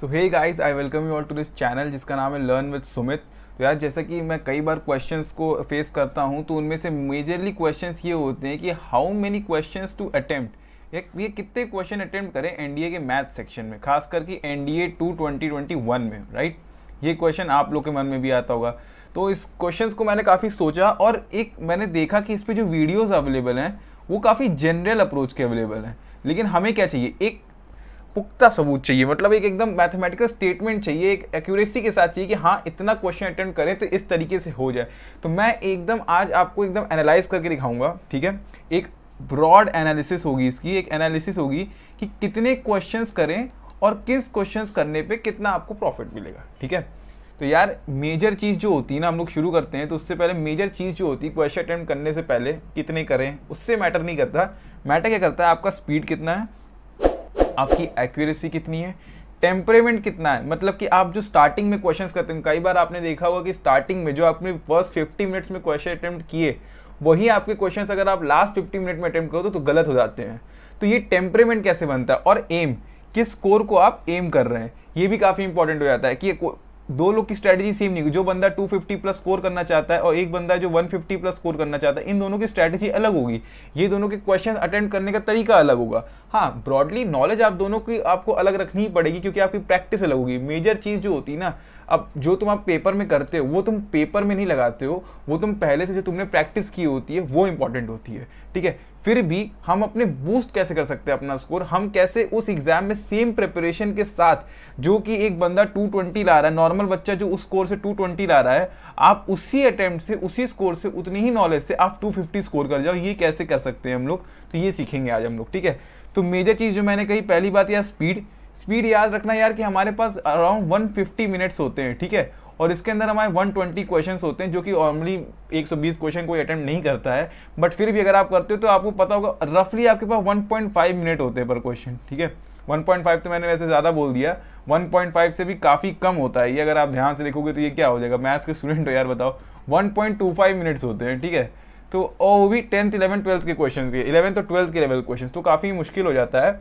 So hey guys I welcome you all to this channel जिसका नाम है learn with Sumit तो यार जैसा कि मैं कई बार क्वेश्चंस को फेस करता हूँ तो उनमें से मेजरली क्वेश्चंस ये होते हैं कि how many questions to attempt ये कितने क्वेश्चन अटेम्प्ट करें एनडीए के मैथ सेक्शन में खास करके N A two twenty twenty one में राइट ये क्वेश्चन आप लोग के मन में भी आता होगा तो इस क्वेश्चन को मैंने काफ़ी सोचा और एक मैंने देखा कि इस पर जो वीडियोज़ अवेलेबल हैं वो काफ़ी जनरल अप्रोच के अवेलेबल हैं लेकिन हमें क्या चाहिए एक पुख्ता सबूत चाहिए मतलब एक एकदम मैथमेटिकल स्टेटमेंट चाहिए एक एक्यूरेसी के साथ चाहिए कि हाँ इतना क्वेश्चन अटेंड करें तो इस तरीके से हो जाए तो मैं एकदम आज आपको एकदम एनालाइज करके दिखाऊंगा ठीक है एक ब्रॉड एनालिसिस होगी इसकी एक एनालिसिस होगी कि कितने क्वेश्चन करें और किस क्वेश्चन करने पर कितना आपको प्रॉफिट मिलेगा ठीक है तो यार मेजर चीज़ जो होती है ना हम लोग शुरू करते हैं तो उससे पहले मेजर चीज़ जो होती है क्वेश्चन अटेम्प्ट करने से पहले कितने करें उससे मैटर नहीं करता मैटर क्या करता है आपका स्पीड कितना है आपकी एक्यूरेसी कितनी है टेम्परेमेंट कितना है मतलब कि आप जो स्टार्टिंग में क्वेश्चंस करते हैं कई बार आपने देखा होगा कि स्टार्टिंग में जो आपने फर्स्ट फिफ्टी मिनट्स में क्वेश्चन अटैम्प्ट किए वही आपके क्वेश्चंस अगर आप लास्ट फिफ्टी मिनट में अटैम्प्ट करो तो, तो गलत हो जाते हैं तो ये टेम्परेमेंट कैसे बनता है और एम किस स्कोर को आप एम कर रहे हैं ये भी काफ़ी इंपॉर्टेंट हो जाता है कि दो लोग की स्ट्रैटेजी सेम नहीं होगी जो बंदा 250 प्लस स्कोर करना चाहता है और एक बंदा जो 150 प्लस स्कोर करना चाहता है इन दोनों की स्ट्रैटेजी अलग होगी ये दोनों के क्वेश्चन अटेंड करने का तरीका अलग होगा हाँ ब्रॉडली नॉलेज आप दोनों की आपको अलग रखनी ही पड़ेगी क्योंकि आपकी प्रैक्टिस अलग होगी मेजर चीज़ जो होती है ना अब जो तुम आप पेपर में करते हो वो तुम पेपर में नहीं लगाते हो वो तुम पहले से जो तुमने प्रैक्टिस की होती है वो इंपॉर्टेंट होती है ठीक है फिर भी हम अपने बूस्ट कैसे कर सकते हैं अपना स्कोर हम कैसे उस एग्जाम में सेम प्रिपरेशन के साथ जो कि एक बंदा 220 ला रहा है नॉर्मल बच्चा जो उस स्कोर से 220 ला रहा है आप उसी अटेम्प्ट से उसी स्कोर से उतनी ही नॉलेज से आप 250 स्कोर कर जाओ ये कैसे कर सकते हैं हम लोग तो ये सीखेंगे आज हम लोग ठीक है तो मेजर चीज़ जो मैंने कही पहली बात यह स्पीड स्पीड याद रखना यार कि हमारे पास अराउंड 150 मिनट्स होते हैं ठीक है और इसके अंदर हमारे 120 क्वेश्चंस होते हैं जो कि नॉर्मली 120 क्वेश्चन कोई अटेम्प्ट नहीं करता है बट फिर भी अगर आप करते हो तो आपको पता होगा रफली आपके पास 1.5 मिनट होते हैं पर क्वेश्चन ठीक है 1.5 तो मैंने वैसे ज़्यादा बोल दिया 1.5 से भी काफ़ी कम होता है ये अगर आप ध्यान से देखोगे तो ये क्या हो जाएगा मैथ्स के स्टूडेंट हो यार बताओ वन मिनट्स होते हैं ठीक है तो और वो भी टेंथ इलेवन ट्वेल्थ के क्वेश्चन के इलेवन तो ट्वेल्थ के लेवल क्वेश्चन तो काफ़ी मुश्किल हो जाता है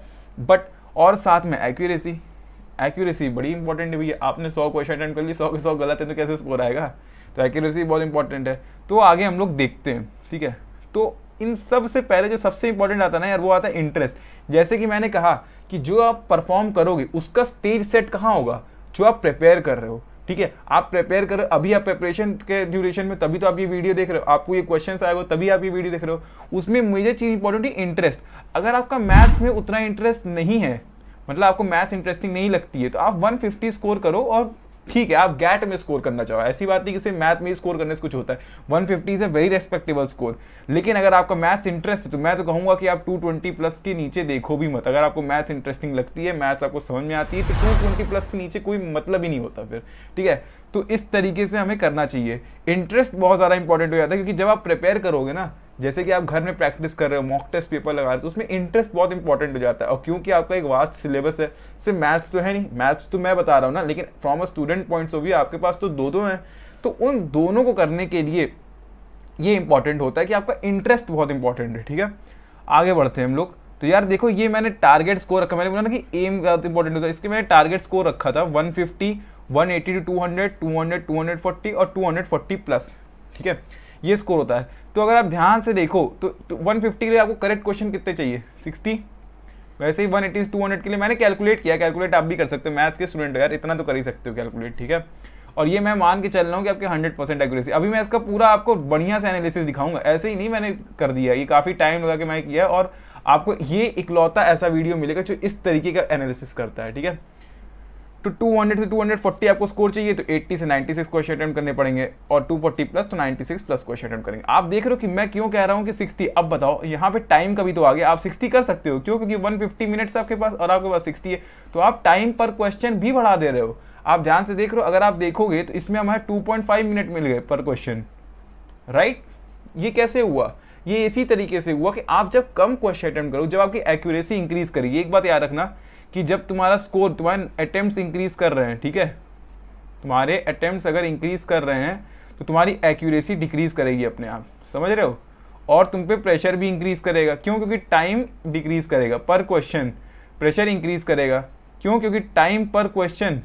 बट और साथ में एक्यूरेसी एक्यूरेसी बड़ी इंपॉर्टेंट है भैया आपने सौ क्वेश्चन अटेंड कर लिए सौ के सौ गलत है तो कैसे स्कोर आएगा तो एक्यूरेसी बहुत इंपॉर्टेंट है तो आगे हम लोग देखते हैं ठीक है तो इन सब से पहले जो सबसे इंपॉर्टेंट आता है ना यार वो आता है इंटरेस्ट जैसे कि मैंने कहा कि जो आप परफॉर्म करोगे उसका स्टेज सेट कहाँ होगा जो आप प्रिपेयर कर रहे हो ठीक है आप प्रिपेयर करो अभी आप प्रिपरेशन के ड्यूरेशन में तभी तो आप ये वीडियो देख रहे हो आपको ये क्वेश्चन आए हो तभी आप ये वीडियो देख रहे हो उसमें मुझे चीज़ इंपॉर्टेंट है इंटरेस्ट अगर आपका मैथ्स में उतना इंटरेस्ट नहीं है मतलब आपको मैथ्स इंटरेस्टिंग नहीं लगती है तो आप 150 स्कोर करो और ठीक है आप गैट में स्कोर करना चाहो ऐसी बात नहीं कि सिर्फ मैथ में ही स्कोर करने से कुछ होता है 150 fifty is a very respectable score लेकिन अगर आपका मैथ्स इंटरेस्ट है तो मैं तो कहूंगा कि आप 220 प्लस के नीचे देखो भी मत अगर आपको मैथ्स इंटरेस्टिंग लगती है मैथ्स आपको समझ में आती है तो 220 प्लस के नीचे कोई मतलब ही नहीं होता फिर ठीक है तो इस तरीके से हमें करना चाहिए इंटरेस्ट बहुत ज़्यादा इंपॉर्टेंट हो जाता है क्योंकि जब आप प्रिपेयर करोगे ना जैसे कि आप घर में प्रैक्टिस कर रहे हो मॉक टेस्ट पेपर लगा रहे हो तो उसमें इंटरेस्ट बहुत इंपॉर्टेंट हो जाता है और क्योंकि आपका एक वास्ट सिलेबस है सिर्फ मैथ्स तो है नहीं मैथ्स तो मैं बता रहा हूँ ना लेकिन from a student points of view आपके पास तो दो दो हैं तो उन दोनों को करने के लिए ये इंपॉर्टेंट होता है कि आपका इंटरेस्ट बहुत इंपॉर्टेंट है ठीक है आगे बढ़ते हैं हम लोग तो यार देखो ये मैंने टारगेट स्कोर रखा मैंने बोला ना कि एम बहुत इंपॉर्टेंट होता है इसके मैंने टारगेट स्कोर रखा था 150 one eighty to two hundred hundred two hundred forty और टू हंड्रेड फोर्टी प्लस ठीक है ये स्कोर होता है तो अगर आप ध्यान से देखो तो, वन तो फिफ्टी के लिए आपको करेक्ट क्वेश्चन कितने चाहिए सिक्सटी वैसे ही वन टू हंड्रेड के लिए मैंने कैलकुलेट किया कैलकुलेट आप भी कर सकते हो मैथ्स के स्टूडेंट यार इतना तो कर ही सकते हो कैलकुलेट ठीक है और ये मैं मान के चल रहा हूँ कि आपके 100 परसेंट एक्यूरेसी अभी मैं इसका पूरा आपको बढ़िया से एनालिसिस दिखाऊंगा ऐसे ही नहीं मैंने कर दिया ये काफ़ी टाइम लगा कि मैं किया और आपको ये इकलौता ऐसा वीडियो मिलेगा जो इस तरीके का एनालिसिस करता है ठीक है तो 200 से 240 आपको स्कोर चाहिए तो 80 से 96 क्वेश्चन अटैम्प्ट करने पड़ेंगे और 240 प्लस तो 96 प्लस क्वेश्चन अटैम्प्ट करेंगे आप देख रहे हो कि मैं क्यों कह रहा हूँ कि 60 अब बताओ यहाँ पे टाइम का भी तो आ गया आप 60 कर सकते हो क्यों क्योंकि 150 मिनट्स आपके पास और आपके पास सिक्सटी है तो आप टाइम पर क्वेश्चन भी बढ़ा दे रहे हो आप ध्यान से देख रहे हो अगर आप देखोगे तो इसमें हमारे टू मिनट मिल गए पर क्वेश्चन राइट ये कैसे हुआ ये इसी तरीके से हुआ कि आप जब कम क्वेश्चन अटैम्प्ट करो जब आपकी एक्यूरेसी इंक्रीज करेगी एक बात याद रखना कि जब तुम्हारा स्कोर तुम्हारे अटैम्प्ट इंक्रीज कर रहे हैं ठीक है तुम्हारे अटैम्प्ट अगर इंक्रीज कर रहे हैं तो तुम्हारी एक्यूरेसी डिक्रीज करेगी अपने आप समझ रहे हो और तुम पे प्रेशर भी इंक्रीज करेगा क्यों क्योंकि टाइम डिक्रीज करेगा पर क्वेश्चन प्रेशर इंक्रीज करेगा क्यों क्योंकि टाइम पर क्वेश्चन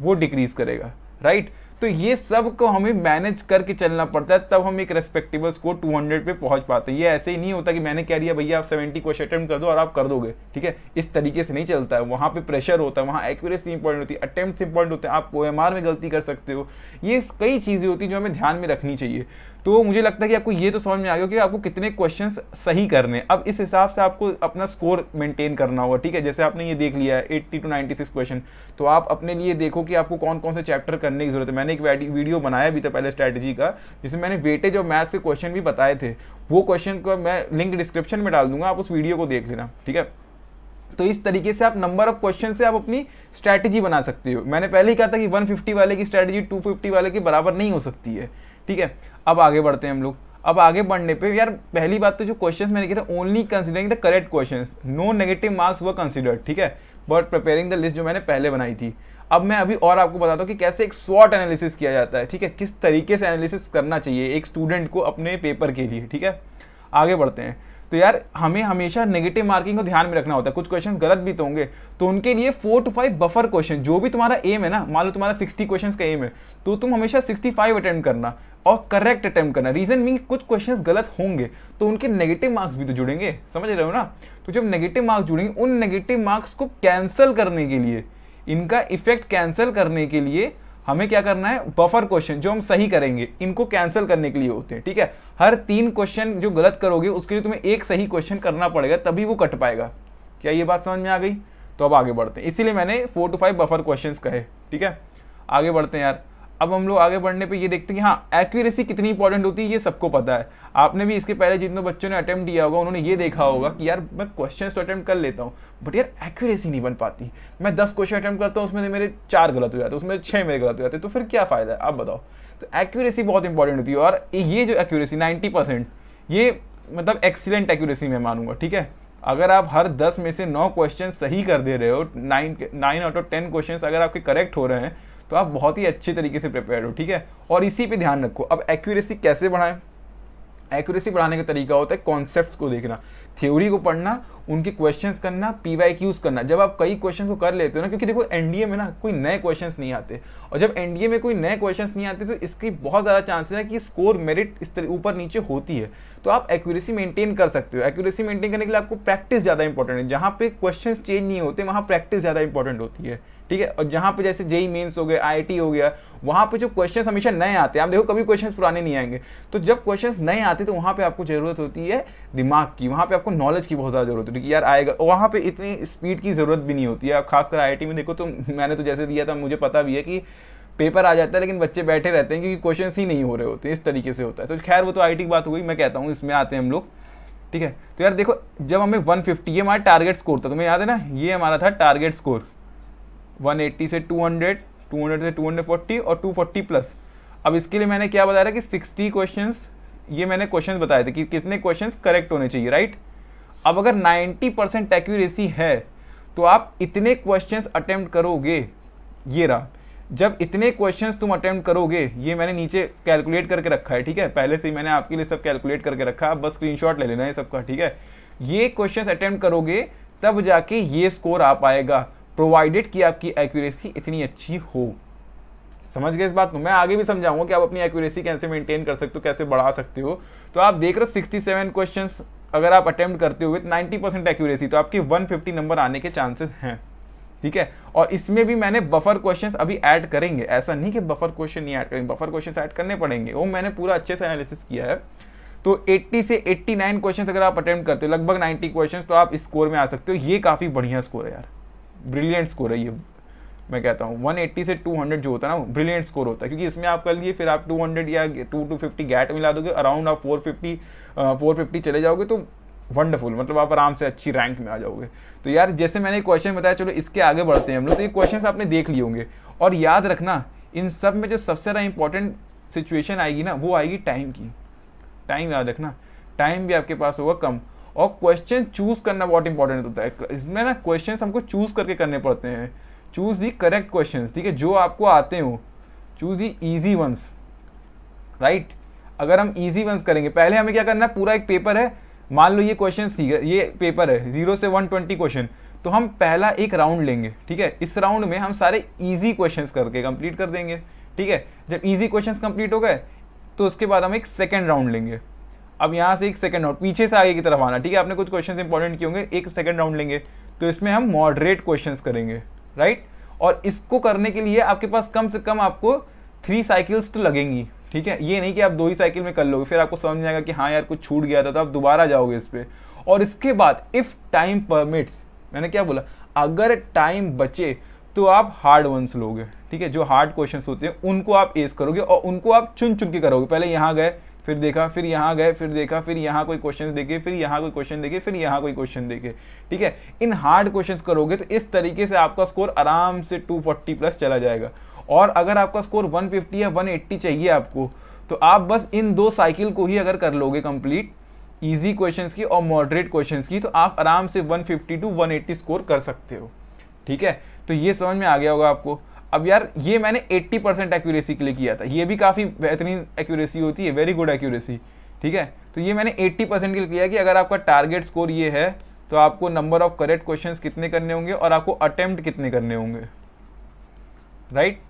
वो डिक्रीज करेगा राइट right? तो ये सब को हमें मैनेज करके चलना पड़ता है तब हम एक रेस्पेक्टेबल स्कोर 200 पे पहुंच पाते हैं ये ऐसे ही नहीं होता कि मैंने कह दिया भैया आप 70 क्वेश्चन अटैम्प्ट कर दो और आप कर दोगे ठीक है इस तरीके से नहीं चलता है वहाँ पे प्रेशर होता है वहाँ एक्यूरेसी इंपॉर्टेंट होती है अटैम्प्ट इंपॉर्टेंट होते हैं आप ओ में गलती कर सकते हो ये कई चीज़ें होती हैं जो हमें ध्यान में रखनी चाहिए तो मुझे लगता है कि आपको ये तो समझ में आ गया कि आपको कितने क्वेश्चन सही करने अब इस हिसाब से आपको अपना स्कोर मेंटेन करना होगा ठीक है जैसे आपने ये देख लिया है eighty to ninety six question तो आप अपने लिए देखो कि आपको कौन कौन से चैप्टर करने की जरूरत है मैंने एक वीडियो बनाया भी था पहले स्ट्रैटेजी का जिसमें मैंने वेटेज और मैथ्स के क्वेश्चन भी बताए थे वो क्वेश्चन को मैं लिंक डिस्क्रिप्शन में डाल दूंगा आप उस वीडियो को देख लेना ठीक है तो इस तरीके से आप नंबर ऑफ क्वेश्चन से आप अपनी स्ट्रैटेजी बना सकते हो मैंने पहले ही कहा था कि 150 वाले की स्ट्रैटेजी 250 वाले के बराबर नहीं हो सकती है ठीक है अब आगे बढ़ते हैं हम लोग अब आगे बढ़ने पे यार पहली बात तो जो क्वेश्चंस मैंने किया only considering the correct questions no negative marks were considered ठीक है बट प्रिपेयरिंग द लिस्ट जो मैंने पहले बनाई थी अब मैं अभी और आपको बताता हूँ कि कैसे एक शॉर्ट एनालिसिस किया जाता है ठीक है किस तरीके से एनालिसिस करना चाहिए एक स्टूडेंट को अपने पेपर के लिए ठीक है आगे बढ़ते हैं तो यार हमें हमेशा नेगेटिव मार्किंग को ध्यान में रखना होता है कुछ क्वेश्चन गलत भी तो होंगे तो उनके लिए four to five buffer question जो भी तुम्हारा एम है ना मान लो तुम्हारा सिक्सटी क्वेश्चन का एम है तो तुम हमेशा सिक्सटी फाइव अटैम्प्ट करना और करेक्ट अटैम्प्ट करना रीजन मीन कुछ क्वेश्चन गलत होंगे तो उनके नेगेटिव मार्क्स भी तो जुड़ेंगे समझ रहे हो ना तो जब नेगेटिव मार्क्स जुड़ेंगे उन नेगेटिव मार्क्स को कैंसिल करने के लिए इनका इफेक्ट कैंसिल करने के लिए हमें क्या करना है बफर क्वेश्चन जो हम सही करेंगे इनको कैंसिल करने के लिए होते हैं ठीक है हर तीन क्वेश्चन जो गलत करोगे उसके लिए तुम्हें एक सही क्वेश्चन करना पड़ेगा तभी वो कट पाएगा क्या ये बात समझ में आ गई तो अब आगे बढ़ते हैं इसीलिए मैंने four to five buffer question कहे ठीक है आगे बढ़ते हैं यार अब हम लोग आगे बढ़ने पे ये देखते हैं कि हाँ एक्यूरेसी कितनी इंपॉर्टेंट होती है ये सबको पता है आपने भी इसके पहले जितने बच्चों ने अटैम्प्ट दिया होगा उन्होंने ये देखा होगा कि यार मैं क्वेश्चन तो अटैम्प्ट कर लेता हूँ बट यार एक्यूरेसी नहीं बन पाती मैं दस क्वेश्चन अटैम्प्ट करता हूँ उसमें मेरे चार गलत हो जाते हैं उसमें छः मेरे गलत हो जाते हैं तो फिर क्या फ़ायदा है आप बताओ तो एक्यूरेसी बहुत इंपॉर्टेंट होती है और ये जो एक्यूरेसी नाइन्टी ये मतलब एक्सीलेंट एक्यूरेसी मैं मानूंगा ठीक है अगर आप हर दस में से नौ क्वेश्चन सही कर दे रहे हो nine nine out of ten question अगर आपके करेक्ट हो रहे हैं तो आप बहुत ही अच्छे तरीके से प्रिपेयर हो ठीक है और इसी पे ध्यान रखो अब एक्यूरेसी कैसे बढ़ाएं एक्यूरेसी बढ़ाने का तरीका होता है कॉन्सेप्ट को देखना थ्योरी को पढ़ना उनके क्वेश्चन करना पी वाई क्यूज करना जब आप कई क्वेश्चन को कर लेते हो ना क्योंकि देखो एनडीए में ना कोई नए क्वेश्चन नहीं आते और जब एनडीए में कोई नए क्वेश्चन नहीं आते तो इसकी बहुत ज़्यादा चांसेस है कि स्कोर मेरिट इस तरह ऊपर नीचे होती है तो आप एक्यूरेसी मेंटेन कर सकते हो एक्यूरेसी मेंटेन करने के लिए आपको प्रैक्टिस ज़्यादा इंपॉर्टेंट है जहाँ पे क्वेश्चन चेंज नहीं होते वहाँ प्रैक्टिस ज़्यादा इंपॉर्टेंट होती है ठीक है और जहाँ पे जैसे जेई मेन्स हो गया आई हो गया वहाँ पे जो क्वेश्चन हमेशा नए आते हैं आप देखो कभी क्वेश्चन पुराने नहीं आएंगे तो जब क्वेश्चन नए आते तो वहाँ पे आपको ज़रूरत होती है दिमाग की वहाँ पे आपको नॉलेज की बहुत ज़्यादा ज़रूरत होती है कि यार आएगा वहाँ पे इतनी स्पीड की ज़रूरत भी नहीं होती है खासकर आई में देखो तो मैंने तो जैसे दिया था मुझे पता भी है कि पेपर आ जाता है लेकिन बच्चे बैठे रहते हैं क्योंकि क्वेश्चन ही नहीं हो रहे होते इस तरीके से होता है तो खैर वो तो आई की बात हो गई मैं कहता हूँ इसमें आते हैं हम लोग ठीक है तो यार देखो जब हमें 150 ये हमारा टारगेट स्कोर था तुम्हें याद है ना ये हमारा था टारगेट स्कोर 180 से 200 200 से 240 और 240 प्लस अब इसके लिए मैंने क्या बताया कि 60 क्वेश्चंस ये मैंने क्वेश्चंस बताए थे कि कितने क्वेश्चंस करेक्ट होने चाहिए राइट अब अगर 90 परसेंट एक्यूरेसी है तो आप इतने क्वेश्चंस अटेम्प्ट करोगे ये रहा जब इतने क्वेश्चंस तुम अटेम्प्ट करोगे ये मैंने नीचे कैलकुलेट करके रखा है ठीक है पहले से ही मैंने आपके लिए सब कैलकुलेट करके रखा है बस स्क्रीनशॉट ले लेना है सबका ठीक है ये क्वेश्चंस अटेम्प्ट करोगे तब जाके ये स्कोर आ पाएगा प्रोवाइडेड कि आपकी एक्यूरेसी इतनी अच्छी हो समझ गए इस बात को मैं आगे भी समझाऊंगा कि आप अपनी एक्यूरेसी कैसे मेंटेन कर सकते हो कैसे बढ़ा सकते हो तो आप देख रहे हो सिक्सटी सेवन क्वेश्चन अगर आप अटैम्प्ट करते हो विथ नाइन्टी परसेंट एक्यूरेसी तो आपके वन फिफ्टी नंबर आने के चांसेस हैं ठीक है और इसमें भी मैंने बफर क्वेश्चंस अभी ऐड करेंगे ऐसा नहीं कि बफर क्वेश्चन नहीं ऐड करेंगे बफर क्वेश्चंस ऐड करने पड़ेंगे वो मैंने पूरा अच्छे से एनालिसिस किया है तो 80 से 89 क्वेश्चंस अगर आप अटेम्प्ट करते हो लगभग 90 क्वेश्चंस तो आप स्कोर में आ सकते हो ये काफ़ी बढ़िया स्कोर है यार ब्रिलियंट स्कोर है ये मैं कहता हूँ 180 से 200 जो होता है ना ब्रिलियंट स्कोर होता है क्योंकि इसमें आप कर लिए फिर आप 200 या 2 टू फिफ्टी गैट मिला दोगे अराउंड आप 450 450 चले जाओगे तो वंडरफुल मतलब आप आराम से अच्छी रैंक में आ जाओगे तो यार जैसे मैंने क्वेश्चन बताया चलो इसके आगे बढ़ते हैं हम लोग तो ये क्वेश्चन आपने देख लिए होंगे और याद रखना इन सब में जो सबसे ज़्यादा इंपॉर्टेंट सिचुएशन आएगी ना वो आएगी टाइम की टाइम याद रखना टाइम भी आपके पास होगा कम और क्वेश्चन चूज करना बहुत इंपॉर्टेंट होता है इसमें ना क्वेश्चन हमको चूज करके करने पड़ते हैं चूज दी करेक्ट क्वेश्चन ठीक है जो आपको आते हो choose the easy ones right अगर हम ईजी वंस करेंगे पहले हमें क्या करना पूरा एक पेपर है मान लो ये क्वेश्चन ये पेपर है जीरो से वन ट्वेंटी क्वेश्चन तो हम पहला एक राउंड लेंगे ठीक है इस राउंड में हम सारे ईजी क्वेश्चन करके कंप्लीट कर देंगे ठीक है जब ईजी क्वेश्चन कंप्लीट हो गए तो उसके बाद हम एक सेकेंड राउंड लेंगे अब यहाँ से एक सेकंड राउंड पीछे से आगे की तरफ आना ठीक है आपने कुछ क्वेश्चन इंपॉर्टेंट किए होंगे एक सेकंड राउंड लेंगे तो इसमें हम मॉडरेट क्वेश्चन करेंगे राइट और इसको करने के लिए आपके पास कम से कम आपको थ्री साइकिल्स तो लगेंगी ठीक है ये नहीं कि आप दो ही साइकिल में कर लोगे फिर आपको समझ आएगा कि हाँ यार कुछ छूट गया था तो आप दोबारा जाओगे इस पर और इसके बाद इफ़ टाइम परमिट्स मैंने क्या बोला अगर टाइम बचे तो आप हार्ड वंस लोगे ठीक है जो हार्ड क्वेश्चन होते हैं उनको आप एस करोगे और उनको आप चुन चुन के करोगे पहले यहाँ गए फिर देखा फिर यहाँ गए फिर देखा फिर यहाँ कोई क्वेश्चन देखे फिर यहाँ कोई क्वेश्चन देखे फिर यहाँ कोई क्वेश्चन देखे ठीक है इन हार्ड क्वेश्चन करोगे तो इस तरीके से आपका स्कोर आराम से 240 प्लस चला जाएगा और अगर आपका स्कोर 150 या 180 चाहिए आपको तो आप बस इन दो साइकिल को ही अगर कर लोगे कंप्लीट ईजी क्वेश्चंस की और मॉडरेट क्वेश्चंस की तो आप आराम से 150 टू 180 स्कोर कर सकते हो ठीक है तो ये समझ में आ गया होगा आपको अब यार ये मैंने 80 परसेंट एक्यूरेसी के लिए किया था ये भी काफ़ी बेहतरीन एक्यूरेसी होती है वेरी गुड एक्यूरेसी ठीक है तो ये मैंने 80 परसेंट के लिए किया कि अगर आपका टारगेट स्कोर ये है तो आपको नंबर ऑफ करेक्ट क्वेश्चन कितने करने होंगे और आपको अटैम्प्ट कितने करने होंगे राइट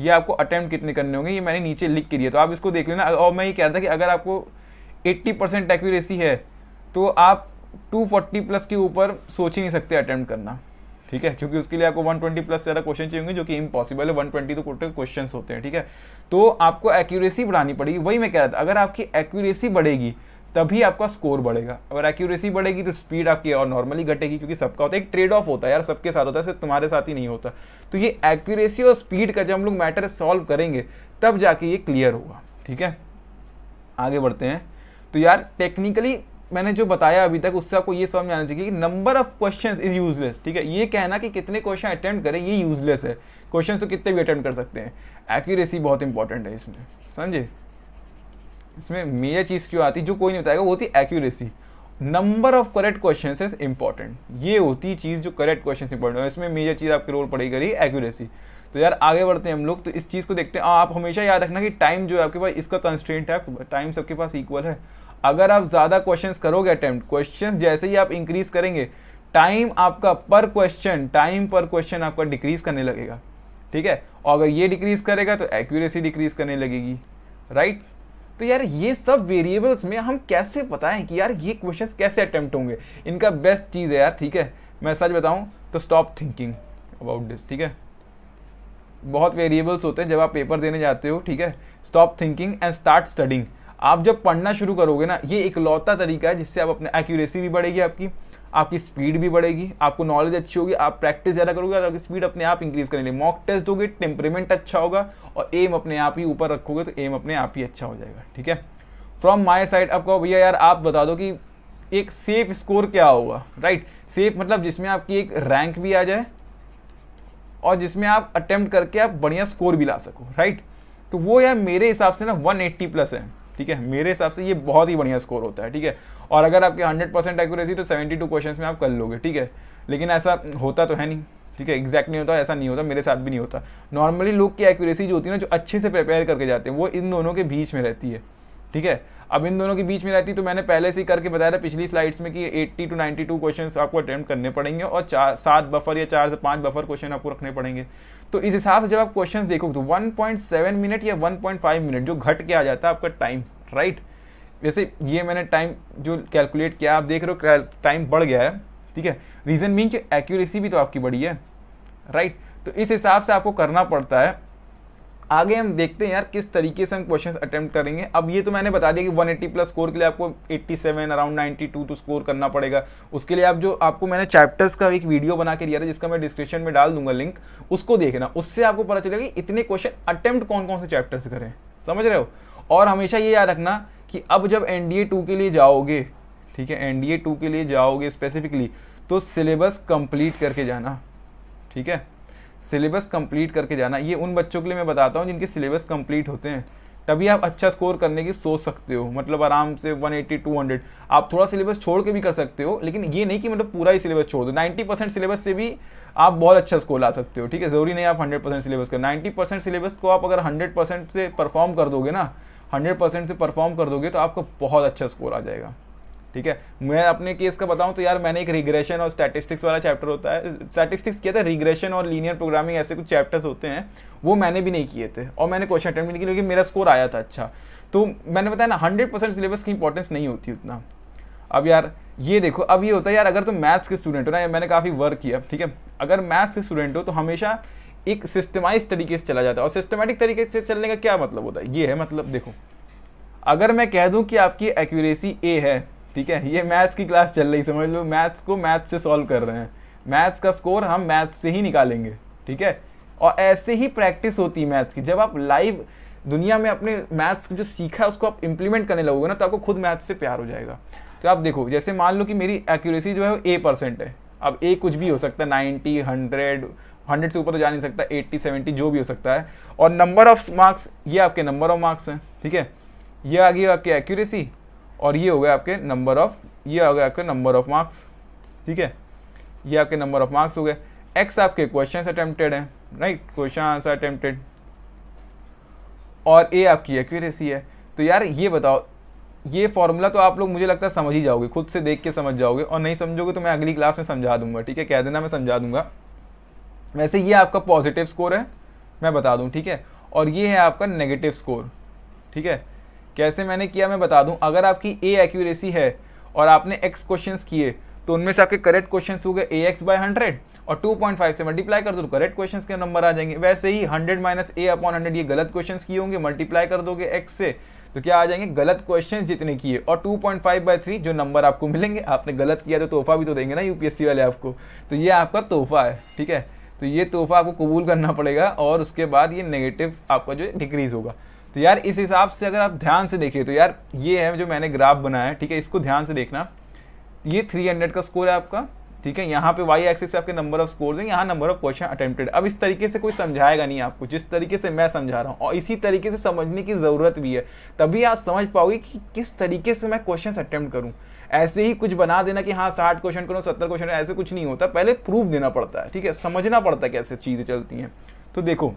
ये आपको अटैम्प्ट कितने करने होंगे ये मैंने नीचे लिख के दिया तो आप इसको देख लेना और मैं ये कह रहा था कि अगर आपको एट्टी परसेंट एक्यूरेसी है तो आप 240 प्लस के ऊपर सोच ही नहीं सकते अटैम्प्ट करना ठीक है क्योंकि उसके लिए आपको 120 प्लस ज़्यादा क्वेश्चन चाहिए होंगे जो कि इम्पॉसिबल है 120 तो कोटे क्वेश्चन होते हैं ठीक है तो आपको एक्यूरेसी बढ़ानी पड़ेगी वही मैं कह रहा था अगर आपकी एक्यूरेसी बढ़ेगी तभी आपका स्कोर बढ़ेगा अगर एक्यूरेसी बढ़ेगी तो स्पीड आपकी और नॉर्मली घटेगी क्योंकि सबका होता है एक ट्रेड ऑफ होता है यार सबके साथ होता है सिर्फ तुम्हारे साथ ही नहीं होता तो ये एक्यूरेसी और स्पीड का जब हम लोग मैटर सॉल्व करेंगे तब जाके ये क्लियर होगा ठीक है आगे बढ़ते हैं तो यार टेक्निकली मैंने जो बताया अभी तक उससे आपको ये समझ आना चाहिए कि number of questions is useless ठीक है ये कहना कि कितने क्वेश्चन अटेम्प्ट करें ये यूजलेस है क्वेश्चंस तो कितने भी अटेम्प्ट कर सकते हैं एक्यूरेसी बहुत इंपॉर्टेंट है इसमें समझे इसमें मेजर चीज़ क्यों आती जो कोई नहीं बताएगा वो होती accuracy number of correct question is important ये होती चीज़ जो करेक्ट क्वेश्चन इंपॉर्टेंट इसमें मेजर चीज़ आपके रोल पड़ेगी करी एक्यूरेसी तो यार आगे बढ़ते हैं हम लोग तो इस चीज़ को देखते हैं आप हमेशा याद रखना कि टाइम जो है आपके पास इसका कंस्टेंट है टाइम सबके पास इक्वल है अगर आप ज़्यादा क्वेश्चंस करोगे अटैम्प्ट क्वेश्चंस जैसे ही आप इंक्रीज करेंगे टाइम आपका पर क्वेश्चन टाइम पर क्वेश्चन आपका डिक्रीज करने लगेगा ठीक है और अगर ये डिक्रीज करेगा तो एक्यूरेसी डिक्रीज करने लगेगी राइट तो यार ये सब वेरिएबल्स में हम कैसे बताएं कि यार ये क्वेश्चन कैसे अटैम्प्ट होंगे इनका बेस्ट चीज़ है यार ठीक है मैं सच बताऊँ तो स्टॉप थिंकिंग अबाउट दिस ठीक है बहुत वेरिएबल्स होते हैं जब आप पेपर देने जाते हो ठीक है stop thinking and start studying आप जब पढ़ना शुरू करोगे ना ये इकलौता तरीका है जिससे आप अपने एक्यूरेसी भी बढ़ेगी आपकी आपकी स्पीड भी बढ़ेगी आपको नॉलेज अच्छी होगी आप प्रैक्टिस ज़्यादा करोगे और आपकी स्पीड अपने आप इंक्रीज करेंगे मॉक टेस्ट दोगे टेम्परेमेंट अच्छा होगा और एम अपने आप ही ऊपर रखोगे तो एम अपने आप ही अच्छा हो जाएगा ठीक है फ्रॉम माई साइड आप कहो भैया यार आप बता दो कि एक सेफ स्कोर क्या होगा राइट सेफ मतलब जिसमें आपकी एक रैंक भी आ जाए और जिसमें आप अटेम्प्ट करके आप बढ़िया स्कोर भी ला सको राइट तो वो यार मेरे हिसाब से ना 180 प्लस है ठीक है मेरे हिसाब से ये बहुत ही बढ़िया स्कोर होता है ठीक है और अगर आपके हंड्रेड परसेंट एक्यूरेसी तो सेवेंटी टू क्वेश्चन में आप कर लोगे ठीक है लेकिन ऐसा होता तो है नहीं ठीक है एग्जैक्ट नहीं होता ऐसा नहीं होता मेरे साथ भी नहीं होता नॉर्मली लोग की एक्यूरेसी जो होती है ना जो अच्छे से प्रिपेयर करके जाते हैं वो इन दोनों के बीच में रहती है ठीक है अब इन दोनों के बीच में रहती तो मैंने पहले से ही करके बताया था पिछली स्लाइड्स में कि 80 टू 92 क्वेश्चन आपको अटैम्प्ट करने पड़ेंगे और चार सात बफर या चार से पाँच बफर क्वेश्चन आपको रखने पड़ेंगे तो इस हिसाब से जब आप क्वेश्चन देखोगे तो वन मिनट या वन मिनट जो घट के आ जाता है आपका टाइम राइट वैसे ये मैंने टाइम जो कैलकुलेट किया आप देख रहे हो टाइम बढ़ गया है ठीक है रीज़न मीन कि एक्यूरेसी भी तो आपकी बढ़ी है राइट तो इस हिसाब से आपको करना पड़ता है आगे हम देखते हैं यार किस तरीके से हम क्वेश्चंस अटेम्प्ट करेंगे अब ये तो मैंने बता दिया कि 180 प्लस स्कोर के लिए आपको 87 अराउंड 92 तो स्कोर करना पड़ेगा उसके लिए आप जो आपको मैंने चैप्टर्स का एक वीडियो बना के दिया था जिसका मैं डिस्क्रिप्शन में डाल दूंगा लिंक उसको देखना उससे आपको पता चलेगा कि इतने क्वेश्चन अटैम्प्ट कौन कौन से चैप्टर से करें समझ रहे हो और हमेशा ये याद रखना कि अब जब एन डी के लिए जाओगे ठीक है एन डी के लिए जाओगे स्पेसिफिकली तो सिलेबस कंप्लीट करके जाना ठीक है सिलेबस कंप्लीट करके जाना ये उन बच्चों के लिए मैं बताता हूँ जिनके सिलेबस कंप्लीट होते हैं तभी आप अच्छा स्कोर करने की सोच सकते हो मतलब आराम से 180 200 आप थोड़ा सिलेबस छोड़ के भी कर सकते हो लेकिन ये नहीं कि मतलब पूरा ही सिलेबस छोड़ दो 90 परसेंट सिलेबस से भी आप बहुत अच्छा स्कोर ला सकते हो ठीक है ज़रूरी नहीं आप 100 परसेंट सिलेबस कर 90 परसेंट सिलेबस को आप अगर 100 परसेंट से परफॉर्म कर दोगे ना 100 परसेंट से परफॉर्म कर दोगे तो आपका बहुत अच्छा स्कोर आ जाएगा ठीक है मैं अपने केस का बताऊं तो यार मैंने एक रिग्रेशन और स्टैटिस्टिक्स वाला चैप्टर होता है स्टैटिस्टिक्स किया था रिग्रेशन और लीनियर प्रोग्रामिंग ऐसे कुछ चैप्टर्स होते हैं वो मैंने भी नहीं किए थे और मैंने क्वेश्चन अटैम्प्ट नहीं किया क्योंकि मेरा स्कोर आया था अच्छा तो मैंने बताया ना हंड्रेड परसेंट सिलेबस की इंपॉर्टेंस नहीं होती उतना अब यार ये देखो अब ये होता है यार अगर तुम तो मैथ्स के स्टूडेंट हो ना मैंने काफ़ी वर्क किया ठीक है अगर मैथ्स के स्टूडेंट हो तो हमेशा एक सिस्टमाइज तरीके से चला जाता है और सिस्टमेटिक तरीके से चलने का क्या मतलब होता है ये है मतलब देखो अगर मैं कह दूं कि आपकी एक्यूरेसी ए है ठीक है ये मैथ्स की क्लास चल रही समझ लो मैथ्स को मैथ्स से सॉल्व कर रहे हैं मैथ्स का स्कोर हम मैथ्स से ही निकालेंगे ठीक है और ऐसे ही प्रैक्टिस होती है मैथ्स की जब आप लाइव दुनिया में अपने मैथ्स जो सीखा है उसको आप इम्प्लीमेंट करने लगोगे ना तो आपको खुद मैथ्स से प्यार हो जाएगा तो आप देखो जैसे मान लो कि मेरी एक्यूरेसी जो है वो ए परसेंट है अब ए कुछ भी हो सकता है नाइन्टी हंड्रेड हंड्रेड से ऊपर तो जा नहीं सकता एट्टी सेवेंटी जो भी हो सकता है और नंबर ऑफ मार्क्स ये आपके नंबर ऑफ मार्क्स हैं ठीक है ये आ गई आपकी एक्यूरेसी और ये हो गए आपके नंबर ऑफ ये हो गए आपके नंबर ऑफ मार्क्स ठीक है ये आपके नंबर ऑफ मार्क्स हो गए एक्स आपके क्वेश्चन अटेम्प्टेड हैं राइट क्वेश्चन आंसर अटेम्प्टेड और ए आपकी एक्यूरेसी है तो यार ये बताओ ये फॉर्मूला तो आप लोग मुझे लगता है समझ ही जाओगे खुद से देख के समझ जाओगे और नहीं समझोगे तो मैं अगली क्लास में समझा दूंगा ठीक है कह देना मैं समझा दूंगा वैसे ये आपका पॉजिटिव स्कोर है मैं बता दूं ठीक है और ये है आपका नेगेटिव स्कोर ठीक है कैसे मैंने किया मैं बता दूं अगर आपकी ए एक्यूरेसी है और आपने एक्स क्वेश्चन किए तो उनमें से आपके करेक्ट क्वेश्चन हो गए ए एक्स बाय हंड्रेड और 2.5 से मल्टीप्लाई कर दो तो करेक्ट क्वेश्चन के नंबर आ जाएंगे वैसे ही 100 माइनस ए अपॉन हंड्रेड ये गलत क्वेश्चन किए होंगे मल्टीप्लाई कर दोगे एक्स से तो क्या आ जाएंगे गलत क्वेश्चन जितने किए और 2.5 पॉइंट फाइव बाई थ्री जो नंबर आपको मिलेंगे आपने गलत किया तो तोहफा भी तो देंगे ना यूपीएससी वाले आपको तो ये आपका तोहफा है ठीक है तो ये तोहफा आपको कबूल करना पड़ेगा और उसके बाद ये नेगेटिव आपका जो डिक्रीज़ होगा तो यार इस हिसाब से अगर आप ध्यान से देखिए तो यार ये है जो मैंने ग्राफ बनाया है ठीक है इसको ध्यान से देखना ये 300 का स्कोर है आपका ठीक है यहाँ पे वाई एक्सिस पे आपके नंबर ऑफ स्कोर्स हैं यहाँ नंबर ऑफ क्वेश्चन अटेम्प्टेड अब इस तरीके से कोई समझाएगा नहीं आपको जिस तरीके से मैं समझा रहा हूँ और इसी तरीके से समझने की ज़रूरत भी है तभी आप समझ पाओगे कि किस तरीके से मैं क्वेश्चन अटैम्प्ट करूँ ऐसे ही कुछ बना देना कि हाँ साठ क्वेश्चन करो सत्तर क्वेश्चन ऐसे कुछ नहीं होता पहले प्रूफ देना पड़ता है ठीक है समझना पड़ता है कैसे चीज़ें चलती हैं तो देखो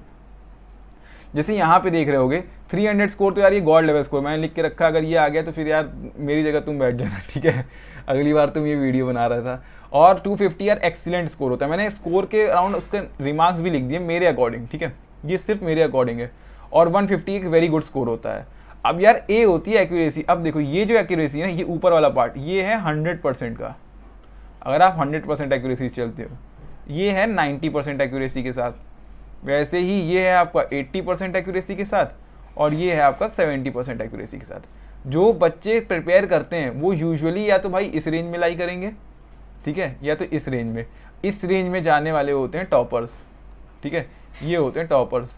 जैसे यहाँ पे देख रहे होगे 300 स्कोर तो यार ये गॉड लेवल स्कोर मैंने लिख के रखा अगर ये आ गया तो फिर यार मेरी जगह तुम बैठ जाना ठीक है अगली बार तुम ये वीडियो बना रहा था और 250 यार एक्सीलेंट स्कोर होता है मैंने स्कोर के अराउंड उसके रिमार्क्स भी लिख दिए मेरे अकॉर्डिंग ठीक है ये सिर्फ मेरे अकॉर्डिंग है और वन एक वेरी गुड स्कोर होता है अब यार ए होती है एक्यूरेसी अब देखो ये जो एक्यूरेसी है ना ये ऊपर वाला पार्ट ये है हंड्रेड परसेंट का अगर आप हंड्रेड परसेंट एक्यूरेसी चलते हो ये है नाइन्टी परसेंट एक्यूरेसी के साथ वैसे ही ये है आपका 80 परसेंट एक्यूरेसी के साथ और ये है आपका 70 परसेंट एक्यूरेसी के साथ जो बच्चे प्रिपेयर करते हैं वो यूजुअली या तो भाई इस रेंज में लाई करेंगे ठीक है या तो इस रेंज में इस रेंज में जाने वाले होते हैं टॉपर्स ठीक है ये होते हैं टॉपर्स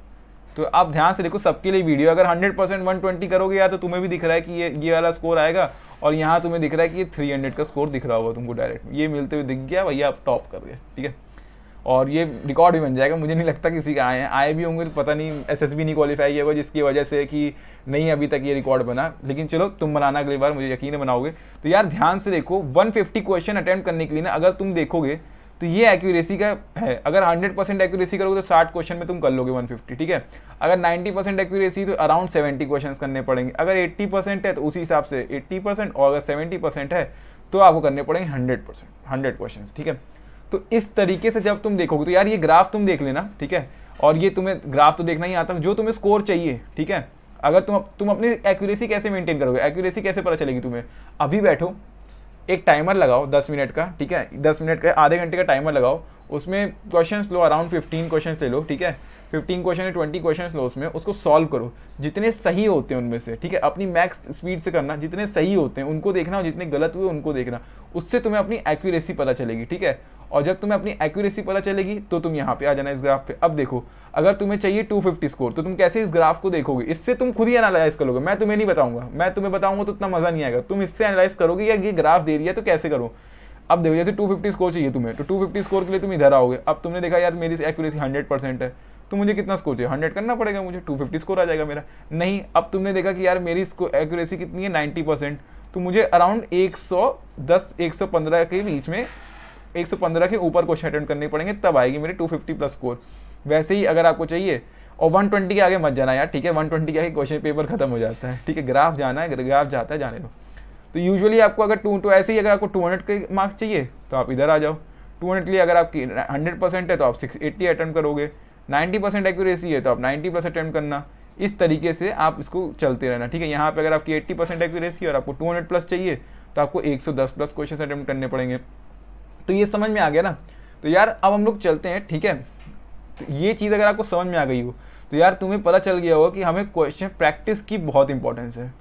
तो आप ध्यान से देखो सबके लिए वीडियो अगर 100 परसेंट वन करोगे यार तो तुम्हें भी दिख रहा है कि ये ये वाला स्कोर आएगा और यहाँ तुम्हें दिख रहा है कि ये 300 का स्कोर दिख रहा होगा तुमको डायरेक्ट ये मिलते हुए दिख गया भैया आप टॉप कर गए ठीक है और ये रिकॉर्ड भी बन जाएगा मुझे नहीं लगता किसी का आए हैं आए भी होंगे तो पता नहीं एस एस बी नहीं क्वालिफाई किया होगा जिसकी वजह से कि नहीं अभी तक ये रिकॉर्ड बना लेकिन चलो तुम बनाना अगली बार मुझे यकीन बनाओगे तो यार ध्यान से देखो 150 क्वेश्चन अटैम्प्ट करने के लिए ना अगर तुम देखोगे तो ये एक्यूरेसी का है अगर 100 परसेंट एक्यूरेसी करोगे तो 60 क्वेश्चन में तुम कर लोगे 150 ठीक है अगर 90 परसेंट एक्यूरेसी तो अराउंड 70 क्वेश्चन करने पड़ेंगे अगर 80 परसेंट है तो उसी हिसाब से 80 परसेंट और अगर 70 परसेंट है तो आपको करने पड़ेंगे 100 परसेंट हंड्रेड क्वेश्चन ठीक है तो इस तरीके से जब तुम देखोगे तो यार ये ग्राफ तुम देख लेना ठीक है और ये तुम्हें ग्राफ तो देखना ही आता जो तुम्हें स्कोर चाहिए ठीक है अगर तुम तुम अपनी एक्यूरेसी कैसे मेंटेन करोगे एक्यूरेसी कैसे पता चलेगी तुम्हें अभी बैठो एक टाइमर लगाओ दस मिनट का ठीक है दस मिनट का आधे घंटे का टाइमर लगाओ उसमें क्वेश्चन लो अराउंड फिफ्टीन क्वेश्चन ले लो ठीक है फिफ्टीन क्वेश्चन या ट्वेंटी क्वेश्चन लो उसमें उसको सॉल्व करो जितने सही होते हैं उनमें से ठीक है अपनी मैक्स स्पीड से करना जितने सही होते हैं उनको देखना और जितने गलत हुए उनको देखना उससे तुम्हें अपनी एक्यूरेसी पता चलेगी ठीक है और जब तुम्हें अपनी एक्यूरेसी पता चलेगी तो तुम यहाँ पे आ जाना इस ग्राफ पे अब देखो अगर तुम्हें चाहिए 250 स्कोर तो तुम कैसे इस ग्राफ को देखोगे इससे तुम खुद ही एनालाइज करोगे मैं तुम्हें नहीं बताऊंगा मैं तुम्हें बताऊंगा तो उतना मज़ा नहीं आएगा तुम इससे एनालाइज करोगे या ये ग्राफ दे दिया तो कैसे करो अब देखो जैसे टू स्कोर चाहिए तुम्हें तो टू स्कोर के लिए तुम इधर आओगे अब तुमने देखा यार मेरी एक्यूरेसी हंड्रेड परसेंट है तो मुझे कितना स्कोर चाहिए हंड्रेड करना पड़ेगा मुझे टू फिफ्टी स्कोर आ जाएगा मेरा नहीं अब तुमने देखा कि यार मेरी एक्यूरेसी कितनी है नाइन्टी परसेंट तो मुझे अराउंड एक सौ दस एक सौ पंद्रह के बीच में एक सौ पंद्रह के ऊपर क्वेश्चन अटेंड करने पड़ेंगे तब आएगी मेरे टू फिफ्टी प्लस स्कोर वैसे ही अगर आपको चाहिए और वन ट्वेंटी के आगे मत जाना यार ठीक है वन ट्वेंटी के आगे क्वेश्चन पेपर खत्म हो जाता है ठीक है ग्राफ जाना है ग्राफ जाता है जाने दो तो यूजुअली आपको अगर टू टू तो ऐसे ही अगर आपको टू हंड्रेड के मार्क्स चाहिए तो आप इधर आ जाओ हंड्रेड के लिए अगर आपकी हंड्रेड परसेंट है तो आप सिक्स एट्टी अटेंड करोगे 90 परसेंट एक्यूरेसी है तो आप 90 प्लस अटैम्प्ट करना इस तरीके से आप इसको चलते रहना ठीक है यहाँ पे अगर आपकी 80 परसेंट एक्यूरेसी और आपको 200 प्लस चाहिए तो आपको 110 प्लस क्वेश्चन अटैम्प्ट करने पड़ेंगे तो ये समझ में आ गया ना तो यार अब हम लोग चलते हैं ठीक है तो ये चीज़ अगर आपको समझ में आ गई हो तो यार तुम्हें पता चल गया होगा कि हमें क्वेश्चन प्रैक्टिस की बहुत इंपॉर्टेंस है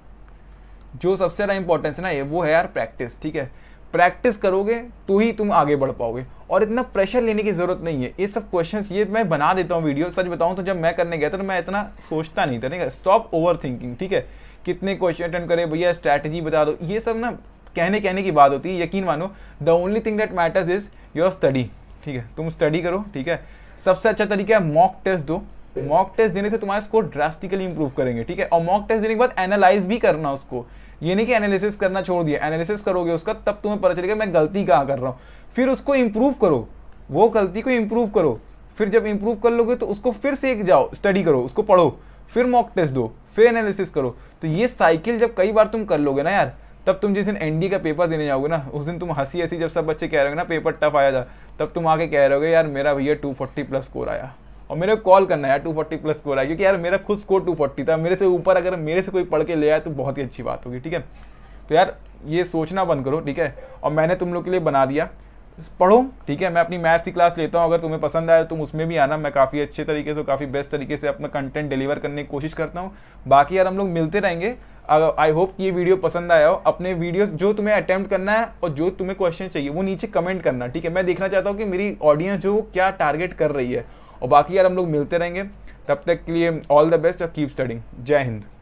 जो सबसे ज़्यादा इंपॉर्टेंस है ना ये वो है यार प्रैक्टिस ठीक है प्रैक्टिस करोगे तो ही तुम आगे बढ़ पाओगे और इतना प्रेशर लेने की ज़रूरत नहीं है ये सब क्वेश्चन ये मैं बना देता हूँ वीडियो सच बताऊँ तो जब मैं करने गया था तो मैं इतना सोचता नहीं था नहीं स्टॉप ओवर थिंकिंग ठीक है कितने क्वेश्चन अटेंड करें भैया स्ट्रैटेजी बता दो ये सब ना कहने कहने की बात होती है यकीन मानो the only thing that matters is your study ठीक है तुम स्टडी करो ठीक है सबसे अच्छा तरीका है मॉक टेस्ट दो मॉक टेस्ट देने से तुम्हारा स्कोर ड्रास्टिकली इंप्रूव करेंगे ठीक है और मॉक टेस्ट देने के बाद एनालाइज भी करना उसको ये नहीं कि एनालिसिस करना छोड़ दिया एनालिसिस करोगे उसका तब तुम्हें पता चलेगा मैं गलती कहाँ कर रहा हूँ फिर उसको इम्प्रूव करो वो गलती को इम्प्रूव करो फिर जब इम्प्रूव कर लोगे तो उसको फिर से एक जाओ स्टडी करो उसको पढ़ो फिर मॉक टेस्ट दो फिर एनालिसिस करो तो ये साइकिल जब कई बार तुम कर लोगे ना यार तब तुम जिस दिन एनडी का पेपर देने जाओगे ना उस दिन तुम हंसी हंसी जब सब बच्चे कह रहे हो ना पेपर टफ आया था तब तुम आके कह रहे हो यार मेरा भैया टू फोर्टी प्लस स्कोर आया और मेरे को कॉल करना है टू फोर्टी प्लस स्कोर आया क्योंकि यार मेरा खुद स्कोर टू फोर्टी था मेरे से ऊपर अगर मेरे से कोई पढ़ के ले आए तो बहुत ही अच्छी बात होगी ठीक है तो यार ये सोचना बंद करो ठीक है और मैंने तुम लोग के लिए बना दिया पढ़ो ठीक है मैं अपनी मैथ्स की क्लास लेता हूँ अगर तुम्हें पसंद आए तो तुम उसमें भी आना मैं काफ़ी अच्छे तरीके से काफ़ी बेस्ट तरीके से अपना कंटेंट डिलीवर करने की कोशिश करता हूँ बाकी यार हम लोग मिलते रहेंगे आई होप कि ये वीडियो पसंद आया हो अपने वीडियोस जो तुम्हें अटैम्प्ट करना है और जो तुम्हें क्वेश्चन चाहिए वो नीचे कमेंट करना ठीक है मैं देखना चाहता हूँ कि मेरी ऑडियंस जो वो क्या टारगेट कर रही है और बाकी यार हम लोग मिलते रहेंगे तब तक के लिए ऑल द बेस्ट और कीप स्टडिंग जय हिंद